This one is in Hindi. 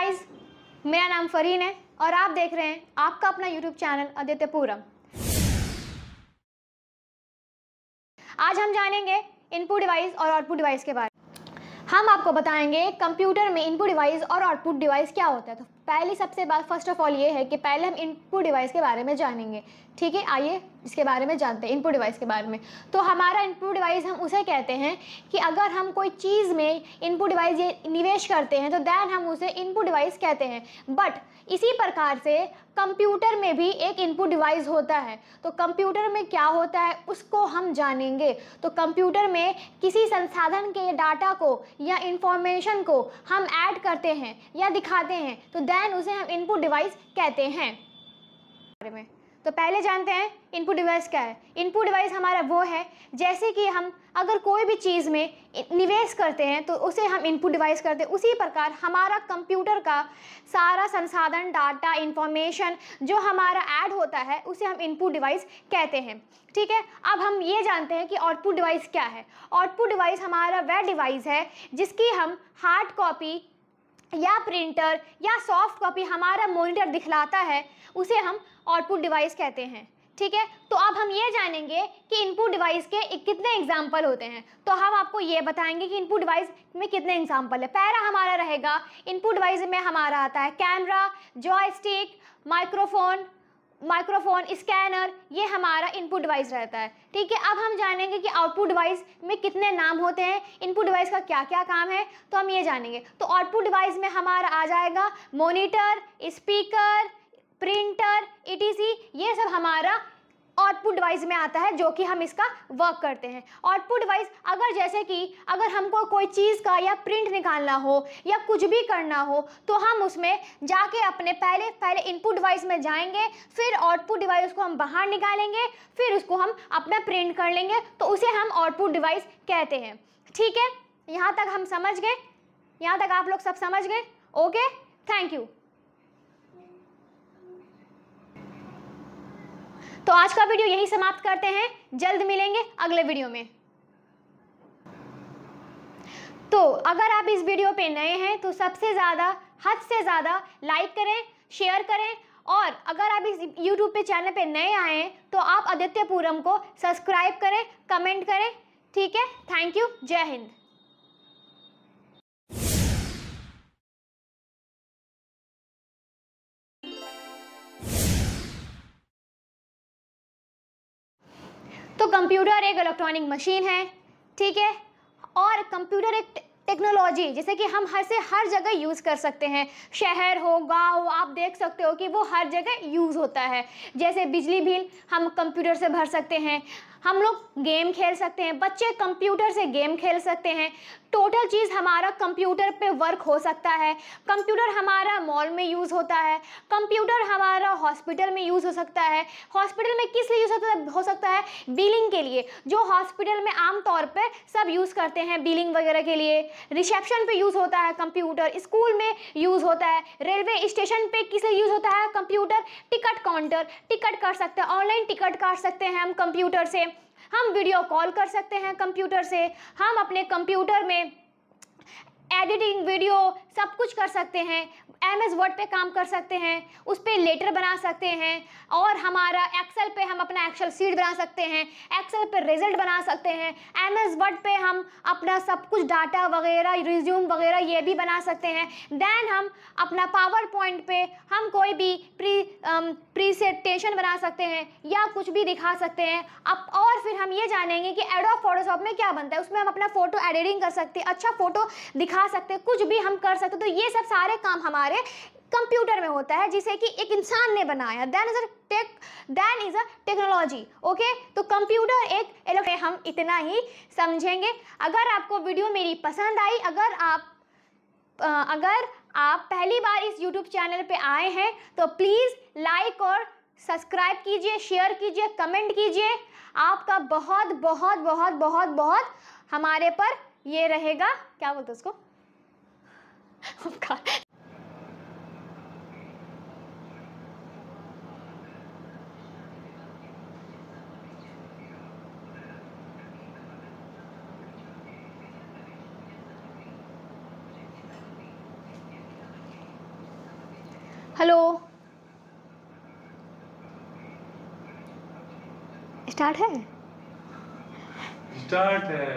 गाइस मेरा नाम फरीन है और आप देख रहे हैं आपका अपना यूट्यूब चैनल आदित्य पूरम आज हम जानेंगे इनपुट डिवाइस और आउटपुट डिवाइस के बारे में हम आपको बताएंगे कंप्यूटर में इनपुट डिवाइस और आउटपुट डिवाइस क्या होता है तो पहली सबसे बात फर्स्ट ऑफ ऑल ये है कि पहले हम इनपुट डिवाइस के बारे में जानेंगे ठीक है आइए इसके बारे में जानते हैं इनपुट डिवाइस के बारे में तो हमारा इनपुट डिवाइस हम उसे कहते हैं कि अगर हम कोई चीज़ में इनपुट डिवाइस ये निवेश करते हैं तो दैन हम उसे इनपुट डिवाइस कहते हैं बट इसी प्रकार से कंप्यूटर में भी एक इनपुट डिवाइस होता है तो कंप्यूटर में क्या होता है उसको हम जानेंगे तो कंप्यूटर में किसी संसाधन के डाटा को या इंफॉर्मेशन को हम ऐड करते हैं या दिखाते हैं तो दैन देन उसे हम इनपुट डिवाइस कहते हैं बारे में तो पहले जानते हैं इनपुट डिवाइस क्या है इनपुट डिवाइस हमारा वो है जैसे कि हम अगर कोई भी चीज़ में निवेश करते हैं तो उसे हम इनपुट डिवाइस करते हैं उसी प्रकार हमारा कंप्यूटर का सारा संसाधन डाटा इंफॉर्मेशन जो हमारा ऐड होता है उसे हम इनपुट डिवाइस कहते हैं ठीक है अब हम ये जानते हैं कि आउटपुट डिवाइस क्या है आउटपुट डिवाइस हमारा वह डिवाइस है जिसकी हम हार्ड कॉपी या प्रिंटर या सॉफ्ट कॉपी हमारा मॉनिटर दिखलाता है उसे हम आउटपुट डिवाइस कहते हैं ठीक है तो अब हम ये जानेंगे कि इनपुट डिवाइस के कितने एग्जाम्पल होते हैं तो हम आपको ये बताएंगे कि इनपुट डिवाइस में कितने एग्जाम्पल है पहला हमारा रहेगा इनपुट डिवाइस में हमारा आता है camera joystick microphone microphone scanner ये हमारा इनपुट डिवाइस रहता है ठीक है अब हम जानेंगे कि आउटपुट डिवाइस में कितने नाम होते हैं इनपुट डिवाइस का क्या क्या काम है तो हम ये जानेंगे तो आउटपुट डिवाइस में हमारा आ जाएगा मोनिटर स्पीकर प्रिंटर ई ये सब हमारा आउटपुट डिवाइस में आता है जो कि हम इसका वर्क करते हैं आउटपुट डिवाइस अगर जैसे कि अगर हमको कोई चीज़ का या प्रिंट निकालना हो या कुछ भी करना हो तो हम उसमें जाके अपने पहले पहले इनपुट डिवाइस में जाएंगे फिर आउटपुट डिवाइस को हम बाहर निकालेंगे फिर उसको हम अपना प्रिंट कर लेंगे तो उसे हम आउटपुट डिवाइस कहते हैं ठीक है यहाँ तक हम समझ गए यहाँ तक आप लोग सब समझ गए ओके थैंक यू तो आज का वीडियो यही समाप्त करते हैं जल्द मिलेंगे अगले वीडियो में तो अगर आप इस वीडियो पे नए हैं तो सबसे ज़्यादा हद से ज़्यादा लाइक करें शेयर करें और अगर आप इस YouTube पे चैनल पे नए आए हैं तो आप आदित्य पूरम को सब्सक्राइब करें कमेंट करें ठीक है थैंक यू जय हिंद तो कंप्यूटर एक इलेक्ट्रॉनिक मशीन है ठीक है और कंप्यूटर एक टेक्नोलॉजी जैसे कि हम हर से हर जगह यूज़ कर सकते हैं शहर हो गांव हो आप देख सकते हो कि वो हर जगह यूज़ होता है जैसे बिजली बिल हम कंप्यूटर से भर सकते हैं हम लोग गेम खेल सकते हैं बच्चे कंप्यूटर से गेम खेल सकते हैं टोटल चीज़ हमारा कंप्यूटर पे वर्क हो सकता है कंप्यूटर हमारा मॉल में यूज़ होता है कंप्यूटर हमारा हॉस्पिटल में यूज़ हो सकता है हॉस्पिटल में किस लिए यूज़ हो सकता है बिलिंग के लिए जो हॉस्पिटल में आमतौर पर सब यूज़ करते हैं बिलिंग वगैरह के लिए रिसेप्शन पे यूज़ होता है कंप्यूटर स्कूल में यूज़ होता है रेलवे स्टेशन पे किस लिए यूज़ होता है कंप्यूटर टिकट काउंटर टिकट काट सकते हैं ऑनलाइन टिकट काट सकते हैं हम कंप्यूटर से हम वीडियो कॉल कर सकते हैं कंप्यूटर से हम अपने कंप्यूटर में एडिटिंग वीडियो सब कुछ कर सकते हैं एम एस वर्ड पर काम कर सकते हैं उस पर लेटर बना सकते हैं और हमारा एक्सेल पे हम अपना एक्सेल सीट बना सकते हैं एक्सेल पे रिजल्ट बना सकते हैं एम एस वर्ड पर हम अपना सब कुछ डाटा वगैरह रिज्यूम वगैरह ये भी बना सकते हैं देन हम अपना पावर पॉइंट पे हम कोई भी प्री प्रीसेटेशन बना सकते हैं या कुछ भी दिखा सकते हैं अब और फिर हम ये जानेंगे कि एडो फोटोशॉप में क्या बनता है उसमें हम अपना फ़ोटो एडिटिंग कर सकते हैं अच्छा फ़ोटो दिखा सकते हैं कुछ भी हम कर सकते हैं तो ये सब सारे काम हमारे कंप्यूटर में होता है जिसे कि एक इंसान ने बनाया then is a tech then is a technology okay तो कंप्यूटर एक हम इतना ही समझेंगे अगर आपको वीडियो मेरी पसंद आई अगर आप अगर आप पहली बार इस यूट्यूब चैनल पे आए हैं तो प्लीज़ लाइक और सब्सक्राइब कीजिए शेयर कीजिए कमेंट कीजिए आपका बहुत बहुत बहुत बहुत बहुत हमारे पर ये रहेगा क्या बोलते उसको हेलो स्टार्ट है स्टार्ट है